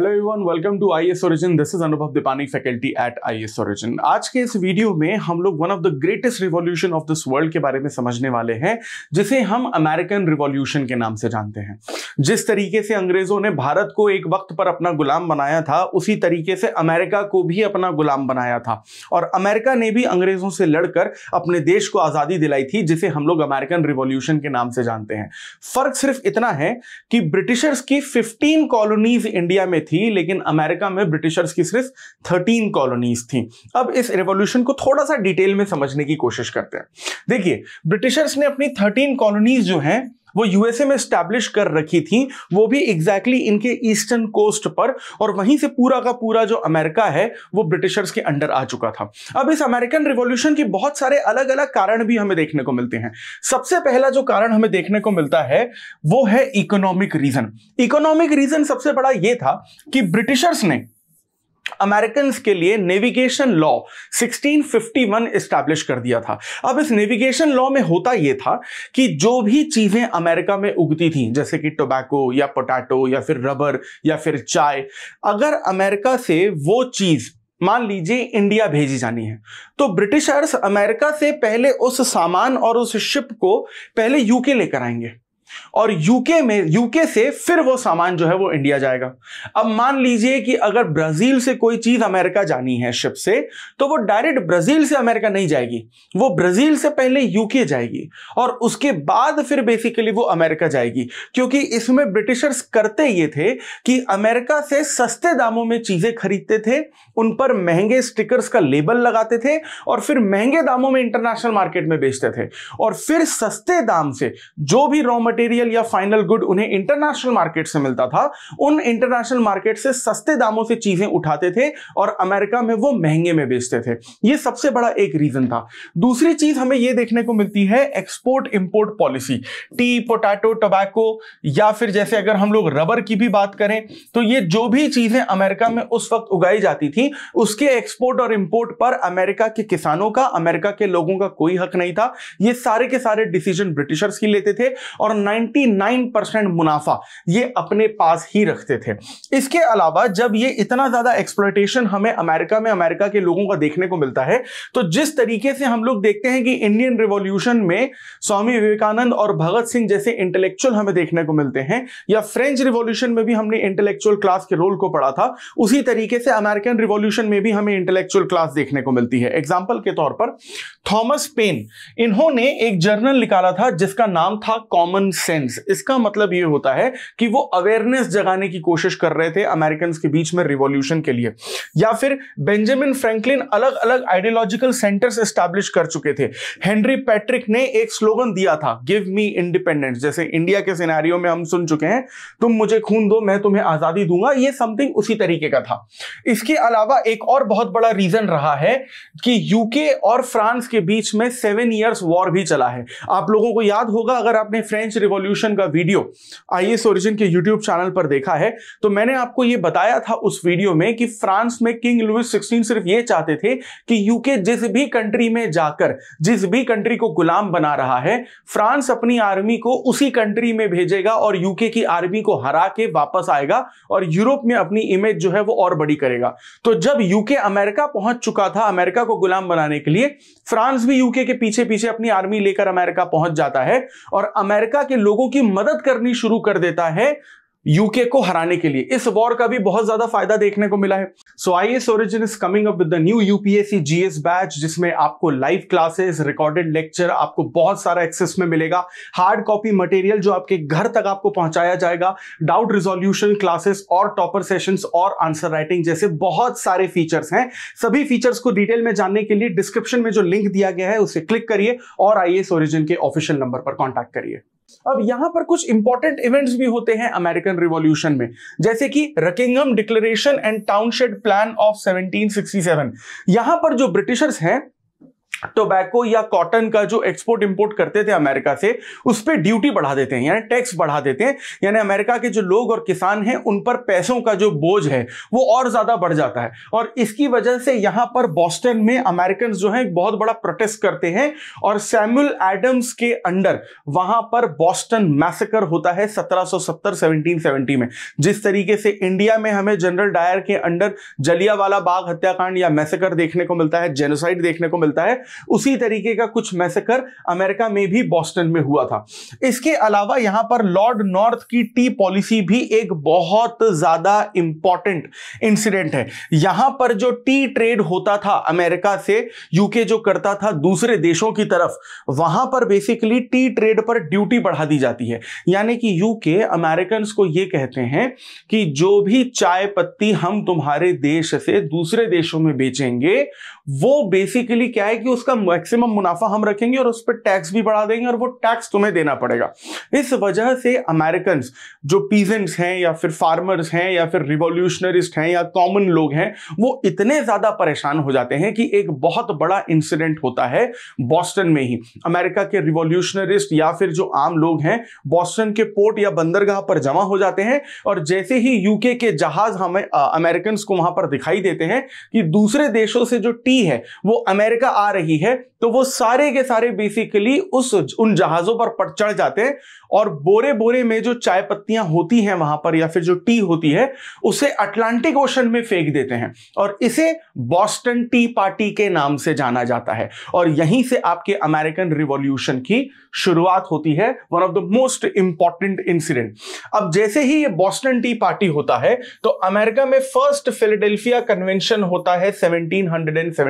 hello everyone welcome to IAS origin this is Anubhav Dipani faculty at IAS origin आज के इस video में हम लोग one of the greatest revolution of this world के बारे में समझने वाले हैं जिसे हम अमेरिकन रिवॉल्यूशन के नाम से जानते हैं जिस तरीके से अंग्रेजों ने भारत को एक वक्त पर अपना गुलाम बनाया था उसी तरीके से अमेरिका को भी अपना गुलाम बनाया था और अमेरिका ने भी अंग्रेजों से लड़कर अपने देश को आज़ादी दिलाई थी जिसे हम लोग अमेरिकन रिवॉल्यूशन के नाम से जानते हैं फर्क सिर्फ इतना है कि ब्रिटिशर्स की फिफ्टीन कॉलोनीज इंडिया में थी लेकिन अमेरिका में ब्रिटिशर्स की सिर्फ थर्टीन कॉलोनीज थी अब इस रेवोल्यूशन को थोड़ा सा डिटेल में समझने की कोशिश करते हैं देखिए ब्रिटिशर्स ने अपनी थर्टीन कॉलोनीज जो हैं वो यूएसए में स्टैब्लिश कर रखी थी वो भी एग्जैक्टली exactly इनके ईस्टर्न कोस्ट पर और वहीं से पूरा का पूरा जो अमेरिका है वो ब्रिटिशर्स के अंडर आ चुका था अब इस अमेरिकन रिवोल्यूशन के बहुत सारे अलग अलग कारण भी हमें देखने को मिलते हैं सबसे पहला जो कारण हमें देखने को मिलता है वो है इकोनॉमिक रीजन इकोनॉमिक रीजन सबसे बड़ा यह था कि ब्रिटिशर्स ने अमेरिकन के लिए नेविगेशन लॉ 1651 इस्टेब्लिश कर दिया था अब इस नेविगेशन लॉ में होता यह था कि जो भी चीजें अमेरिका में उगती थी जैसे कि टोबैको या पोटैटो या फिर रबर या फिर चाय अगर अमेरिका से वो चीज मान लीजिए इंडिया भेजी जानी है तो ब्रिटिशर्स अमेरिका से पहले उस सामान और उस शिप को पहले यूके लेकर आएंगे और यूके में यूके से फिर वो सामान जो है वो इंडिया जाएगा अब मान लीजिए कि अगर ब्राजील से कोई चीज अमेरिका जानी है शिप से तो वो डायरेक्ट ब्राजील से अमेरिका नहीं जाएगी वो ब्राजील से पहले यूके जाएगी और उसके बाद फिर बेसिकली वो अमेरिका जाएगी क्योंकि इसमें ब्रिटिशर्स करते ये थे कि अमेरिका से सस्ते दामों में चीजें खरीदते थे उन पर महंगे स्टिकर्स का लेबल लगाते थे और फिर महंगे दामों में इंटरनेशनल मार्केट में बेचते थे और फिर सस्ते दाम से जो भी रॉ मटेरियल या फाइनल गुड उन्हें इंटरनेशनल मार्केट से मिलता था उन इंटरनेशनल मार्केट से सस्ते दामों से चीजें उठाते थे और अमेरिका में वो महंगे में बेचते थे ये सबसे बड़ा एक रीजन था दूसरी चीज हमें ये देखने को मिलती है export import policy tea potato tobacco या फिर जैसे अगर हम लोग रबर की भी बात करें तो ये जो भी चीजें अमेरिका में उस वक्त उगाई जाती थी उसके एक्सपोर्ट और इंपोर्ट पर अमेरिका के किसानों का अमेरिका के लोगों का कोई हक नहीं था ये सारे के सारे डिसीजन ब्रिटिशर्स ही लेते थे और 99 मुनाफा ये अपने पास ही रखते थे इसके अलावा जब ये इतना ज्यादा एक्सप्लोटेशन हमें अमेरिका में अमेरिका के लोगों का देखने को मिलता है तो जिस तरीके से हम लोग देखते हैं कि इंडियन रिवॉल्यूशन में स्वामी विवेकानंद और भगत सिंह जैसे इंटेलेक्चुअल हमें देखने को मिलते हैं या फ्रेंच रिवॉल्यूशन में भी हमने इंटेलेक्चुअल क्लास के रोल को पढ़ा था उसी तरीके से अमेरिकन रिवॉल्यूशन में भी हमें इंटेलेक्चुअल क्लास देखने को मिलती है एग्जाम्पल के तौर पर थॉमस पेन इन्होंने एक जर्नल निकाला था जिसका नाम था कॉमन सेंस इसका मतलब ये होता है कि वो अवेयरनेस जगाने की कोशिश कर रहे थे अमेरिकन के बीच में रिवॉल्यूशन के लिए या फिर बेंजामिन फ्रैंकलिन अलग अलग आइडियोलॉजिकल सेंटर्स एस्टैब्लिश कर चुके थे हेनरी पैट्रिक ने एक स्लोगन दिया था गिव मी इंडिपेंडेंस जैसे इंडिया के सिनेरियो में हम सुन चुके हैं तुम मुझे खून दो मैं तुम्हें आजादी दूंगा ये समथिंग उसी तरीके का था इसके अलावा एक और बहुत बड़ा रीजन रहा है कि यूके और फ्रांस के बीच में सेवन ईयर्स वॉर भी चला है आप लोगों को याद होगा अगर आपने फ्रेंच रिवॉल्यूशन का वीडियो आई एस ओरिजिन के यूट्यूब चैनल पर देखा है तो मैंने आपको ये बताया था उस वीडियो में कि फ्रांस में किंग लुइस सिक्सटीन सिर्फ ये चाहते थे कि यूके जिस भी कंट्री में जाकर जिस भी कंट्री को गुलाम बना रहा है फ्रांस अपनी आर्मी को उसी कंट्री में भेजेगा और यूके की आर्मी को हरा के वापस आएगा और यूरोप में अपनी इमेज जो है वो और बड़ी करेगा तो जब यूके अमेरिका पहुंच चुका था अमेरिका को गुलाम बनाने के लिए फ्रांस फ्रांस भी यूके के पीछे पीछे अपनी आर्मी लेकर अमेरिका पहुंच जाता है और अमेरिका के लोगों की मदद करनी शुरू कर देता है यूके को हराने के लिए इस वॉर का भी बहुत ज्यादा फायदा देखने को मिला है so I S origin is coming up with the new UPSC GS batch जिसमें आपको लाइव क्लासेस रिकॉर्डेड लेक्चर आपको बहुत सारा एक्सेस में मिलेगा हार्ड कॉपी मटेरियल जो आपके घर तक आपको पहुंचाया जाएगा डाउट रिजोल्यूशन क्लासेस और टॉपर सेशन और आंसर राइटिंग जैसे बहुत सारे फीचर्स हैं सभी फीचर्स को डिटेल में जानने के लिए डिस्क्रिप्शन में जो लिंक दिया गया है उसे क्लिक करिए और आई ओरिजिन के ऑफिशियल नंबर पर कॉन्टैक्ट करिए अब यहां पर कुछ इंपॉर्टेंट इवेंट्स भी होते हैं अमेरिकन रिवॉल्यूशन में जैसे कि Rockingham declaration and Townshend plan of 1767 यहां पर जो ब्रिटिशर्स हैं टोबैको या कॉटन का जो एक्सपोर्ट इंपोर्ट करते थे अमेरिका से उस पर ड्यूटी बढ़ा देते हैं यानी टैक्स बढ़ा देते हैं यानी अमेरिका के जो लोग और किसान हैं उन पर पैसों का जो बोझ है वो और ज्यादा बढ़ जाता है और इसकी वजह से यहां पर बॉस्टन में अमेरिकन जो है बहुत बड़ा प्रोटेस्ट करते हैं और सैमुअल एडम्स के अंडर वहां पर बॉस्टन मैसेकर होता है सत्रह सौ में जिस तरीके से इंडिया में हमें जनरल डायर के अंडर जलियावाला बाग हत्याकांड या मैसेकर देखने को मिलता है जेनोसाइड देखने को मिलता है उसी तरीके का कुछ मैसेकर अमेरिका में भी बॉस्टन में हुआ था इसके अलावा यहां पर लॉर्ड नॉर्थ की टी पॉलिसी भी एक बहुत ज्यादा इंपॉर्टेंट इंसिडेंट है यहां पर जो टी ट्रेड होता था अमेरिका से यूके जो करता था दूसरे देशों की तरफ वहां पर बेसिकली टी ट्रेड पर ड्यूटी बढ़ा दी जाती है यानी कि यूके अमेरिकन को यह कहते हैं कि जो भी चाय पत्ती हम तुम्हारे देश से दूसरे देशों में बेचेंगे वो बेसिकली क्या है कि उसका मैक्सिमम मुनाफा हम रखेंगे और उस पर टैक्स भी बढ़ा देंगे और वो टैक्स तुम्हें देना पड़ेगा इस वजह से अमेरिकन जो पीजेंट्स हैं या फिर फार्मर्स हैं या फिर रिवोल्यूशनरिस्ट हैं या कॉमन लोग हैं वो इतने ज्यादा परेशान हो जाते हैं कि एक बहुत बड़ा इंसिडेंट होता है बॉस्टन में ही अमेरिका के रिवोल्यूशनरिस्ट या फिर जो आम लोग हैं बॉस्टन के पोर्ट या बंदरगाह पर जमा हो जाते हैं और जैसे ही यूके के जहाज हमें अमेरिकन को वहां पर दिखाई देते हैं कि दूसरे देशों से जो टी रही है वो अमेरिका आ रही है तो वो सारे के सारे बेसिकली उस उन जहाजों पर पट चढ़ जाते हैं और बोरे बोरे में जो चाय पत्तियां होती हैं वहां पर या फिर जो टी होती है उसे अटलांटिक ओशन में फेंक देते हैं और इसे बॉस्टन टी पार्टी के नाम से जाना जाता है और यहीं से आपके अमेरिकन रिवॉल्यूशन की शुरुआत होती है one of the most important incident अब जैसे ही ये बॉस्टन टी पार्टी होता है तो अमेरिका में फर्स्ट फिलेडेल्फिया कन्वेंशन होता है सेवनटीन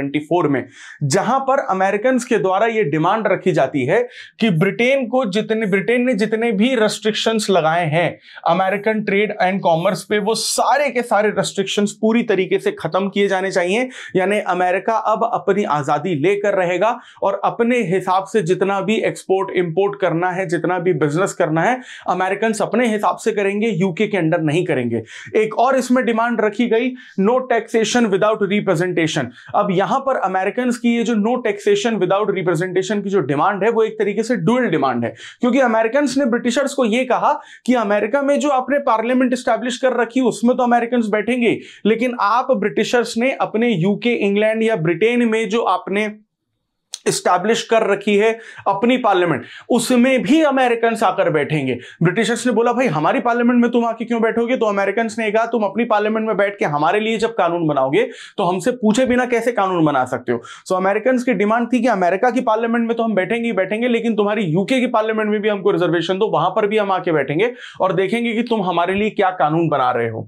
1974 में जहां पर अमेरिकन के द्वारा यह डिमांड रखी जाती है कि ब्रिटेन को जितने ब्रिटेन ने जितने भी रेस्ट्रिक्शन लगाए हैं अमेरिकन ट्रेड एंड कॉमर्स पे वो सारे के सारे रेस्ट्रिक्शन पूरी तरीके से खत्म किए जाने चाहिए यानी अमेरिका अब अपनी आजादी लेकर रहेगा और अपने हिसाब से जितना भी एक्सपोर्ट इंपोर्ट करना है जितना भी बिजनेस करना है अमेरिकन अपने हिसाब से करेंगे यूके के अंडर नहीं करेंगे एक और इसमें डिमांड रखी गई नो टैक्सेशन विदाउट रिप्रेजेंटेशन अब यहां पर अमेरिकन की ये जो नो टैक्सेशन विदाउट रिप्रेजेंटेशन की जो डिमांड है वो एक तरीके से डुअल डिमांड है क्योंकि अमेरिकन ने ब्रिटिशर्स को यह कहा कि अमेरिका में जो आपने पार्लियामेंट स्टैब्लिश कर रखी उसमें तो अमेरिकन बैठेंगे लेकिन आप ब्रिटिशर्स ने अपने यूके इंग्लैंड या ब्रिटेन में जो आपने स्टैब्लिश कर रखी है अपनी पार्लियामेंट उसमें भी अमेरिकन आकर बैठेंगे ब्रिटिशर्स ने बोला भाई हमारी पार्लियामेंट में तुम आके क्यों बैठोगे तो अमेरिकन ने कहा तुम अपनी पार्लियामेंट में बैठ के हमारे लिए जब कानून बनाओगे तो हमसे पूछे बिना कैसे कानून बना सकते हो सो अमेरिकन की डिमांड थी कि अमेरिका की पार्लियामेंट में तो हम बैठेंगे ही बैठेंगे लेकिन तुम्हारी यूके की पार्लियामेंट में भी हमको रिजर्वेशन दो वहां पर भी हम आके बैठेंगे और देखेंगे कि तुम हमारे लिए क्या कानून बना रहे हो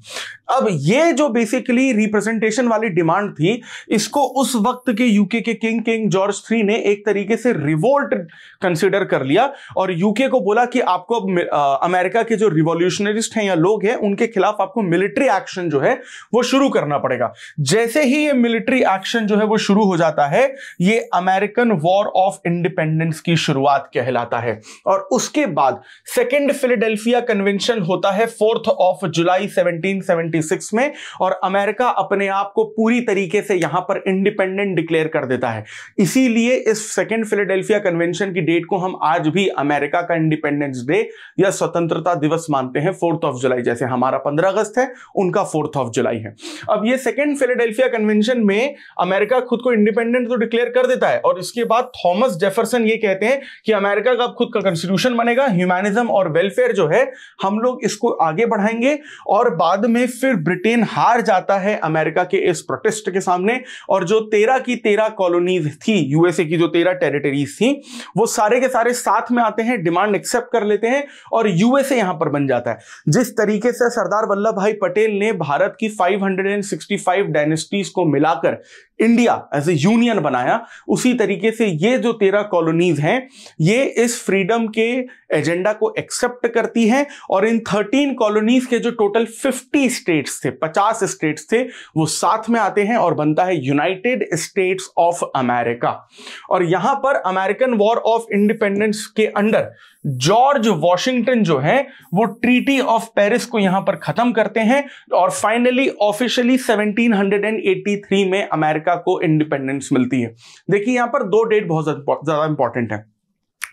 अब ये जो बेसिकली रिप्रेजेंटेशन वाली डिमांड थी इसको उस वक्त के यूके के किंग किंग जॉर्ज थ्री ने एक तरीके से रिवोल्ट कंसिडर कर लिया और यूके को बोला कि आपको अब अमेरिका के जो रिवोल्यूशनरिस्ट हैं या लोग हैं उनके खिलाफ आपको मिलिट्री एक्शन जो है वो शुरू करना पड़ेगा जैसे ही ये मिलिट्री एक्शन जो है वो शुरू हो जाता है ये अमेरिकन वॉर ऑफ इंडिपेंडेंस की शुरुआत कहलाता है और उसके बाद सेकेंड फिलेडेल्फिया कन्वेंशन होता है फोर्थ ऑफ जुलाई सेवनटीन 1776 में और अमेरिका अपने आप को पूरी तरीके से यहां पर इंडिपेंडेंट डिक्लेयर कर देता है इसीलिए इस सेकेंड फिलेडेल्फिया कन्वेंशन की डेट को हम आज भी अमेरिका का इंडिपेंडेंस डे या स्वतंत्रता दिवस मानते हैं फोर्थ ऑफ जुलाई जैसे हमारा पंद्रह अगस्त है उनका फोर्थ ऑफ जुलाई है अब ये सेकेंड फिलेडेल्फिया कन्वेंशन में अमेरिका खुद को इंडिपेंडेंट तो डिक्लेयर कर देता है और इसके बाद थॉमस जेफरसन ये कहते हैं कि अमेरिका का खुद का कंस्टिट्यूशन बनेगा ह्यूमैनिज्म और वेलफेयर जो है हम लोग इसको आगे बढ़ाएंगे और बाद में फिर ब्रिटेन हार जाता है अमेरिका के इस प्रोटेस्ट के सामने और जो तेरह की तेरह कॉलोनीज थी यूएसए की जो तेरह टेरिटरीज थी वो सारे के सारे साथ में आते हैं डिमांड एक्सेप्ट कर लेते हैं और यूएसए यहां पर बन जाता है जिस तरीके से सरदार वल्लभ भाई पटेल ने भारत की 565 डायनेस्टीज को मिलाकर इंडिया एज ए यूनियन बनाया उसी तरीके से ये जो तेरह कॉलोनीज हैं ये इस फ्रीडम के एजेंडा को एक्सेप्ट करती हैं और इन थर्टीन कॉलोनीज के जो टोटल फिफ्टी स्टेट स्टेट्स थे 50 स्टेट्स थे वो साथ में आते हैं और बनता है यूनाइटेड स्टेट्स ऑफ अमेरिका और यहां पर अमेरिकन वॉर ऑफ इंडिपेंडेंस के अंडर जॉर्ज वॉशिंगटन जो है वो ट्रीटी ऑफ पेरिस को यहां पर खत्म करते हैं और फाइनली ऑफिशियली 1783 में अमेरिका को इंडिपेंडेंस मिलती है देखिए यहां पर दो डेट बहुत ज्यादा इंपॉर्टेंट है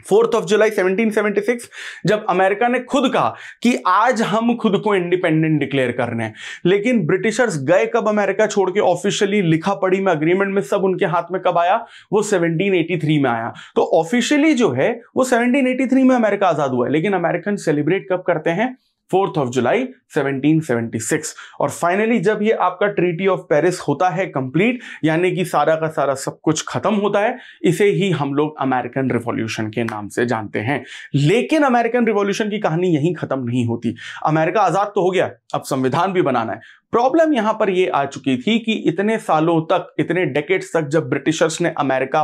फोर्थ ऑफ जुलाई 1776 जब अमेरिका ने खुद कहा कि आज हम खुद को इंडिपेंडेंट डिक्लेयर कर रहे हैं लेकिन ब्रिटिशर्स गए कब अमेरिका छोड़ के ऑफिशियली लिखा पड़ी में अग्रीमेंट में सब उनके हाथ में कब आया वो 1783 में आया तो ऑफिशियली जो है वो 1783 में अमेरिका आजाद हुआ है लेकिन अमेरिकन सेलिब्रेट कब करते हैं फोर्थ ऑफ जुलाई 1776 और फाइनली जब ये आपका ट्रीटी ऑफ पेरिस होता है कंप्लीट यानी कि सारा का सारा सब कुछ खत्म होता है इसे ही हम लोग अमेरिकन रिवॉल्यूशन के नाम से जानते हैं लेकिन अमेरिकन रिवॉल्यूशन की कहानी यहीं खत्म नहीं होती अमेरिका आजाद तो हो गया अब संविधान भी बनाना है प्रॉब्लम यहां पर यह आ चुकी थी कि इतने सालों तक इतने डेकेट्स तक जब ब्रिटिशर्स ने अमेरिका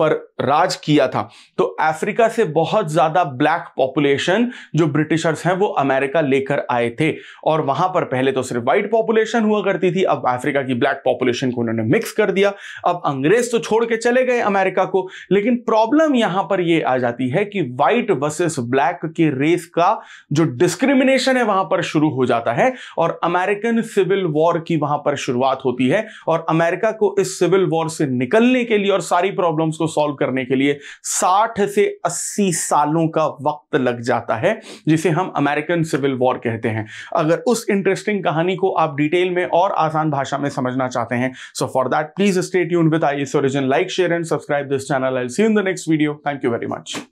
पर राज किया था तो अफ्रीका से बहुत ज्यादा ब्लैक पॉपुलेशन जो ब्रिटिशर्स हैं वो अमेरिका लेकर आए थे और वहां पर पहले तो सिर्फ व्हाइट पॉपुलेशन हुआ करती थी अब अफ्रीका की ब्लैक पॉपुलेशन को उन्होंने मिक्स कर दिया अब अंग्रेज तो छोड़ के चले गए अमेरिका को लेकिन प्रॉब्लम यहां पर यह आ जाती है कि व्हाइट वर्सेस ब्लैक के रेस का जो डिस्क्रिमिनेशन है वहां पर शुरू हो जाता है और अमेरिकन सिविल वॉर की वहां पर शुरुआत होती है और अमेरिका को इस सिविल वॉर से निकलने के लिए और सारी प्रॉब्लम को सॉल्व करने के लिए 60 से 80 सालों का वक्त लग जाता है जिसे हम अमेरिकन सिविल वॉर कहते हैं अगर उस इंटरेस्टिंग कहानी को आप डिटेल में और आसान भाषा में समझना चाहते हैं so for that please stay यून with I origin like share and subscribe this channel I see in the next video thank you very much